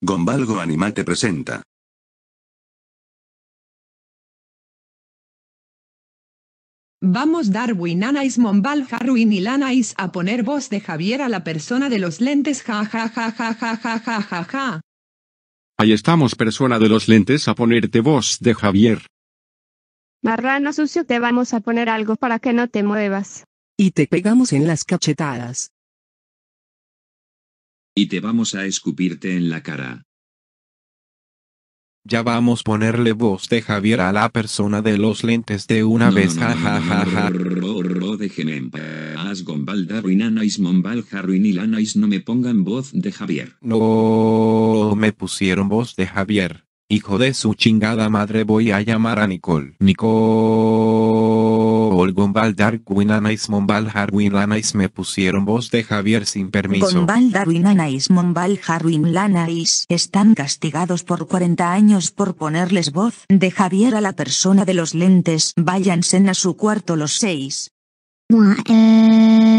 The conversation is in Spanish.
Gombalgo TE presenta. Vamos Darwin Anais Monbal Harwin y Lanais a poner voz de Javier a la persona de los lentes ja ja Ahí estamos persona de los lentes a ponerte voz de Javier. Marrano sucio te vamos a poner algo para que no te muevas. Y te pegamos en las cachetadas. Y te vamos a escupirte en la cara. Ya vamos a ponerle voz de Javier a la persona de los lentes de una vez. Ja ja ja ja. no me pongan voz de Javier. No me pusieron voz de Javier. Hijo de su chingada madre voy a llamar a Nicole. Nicole. Gombal Darwin Anais Harwin Lanais me pusieron voz de Javier sin permiso. Gombal Darwin Anais Harwin Lanais están castigados por 40 años por ponerles voz de Javier a la persona de los lentes. Váyanse a su cuarto los seis. Eh.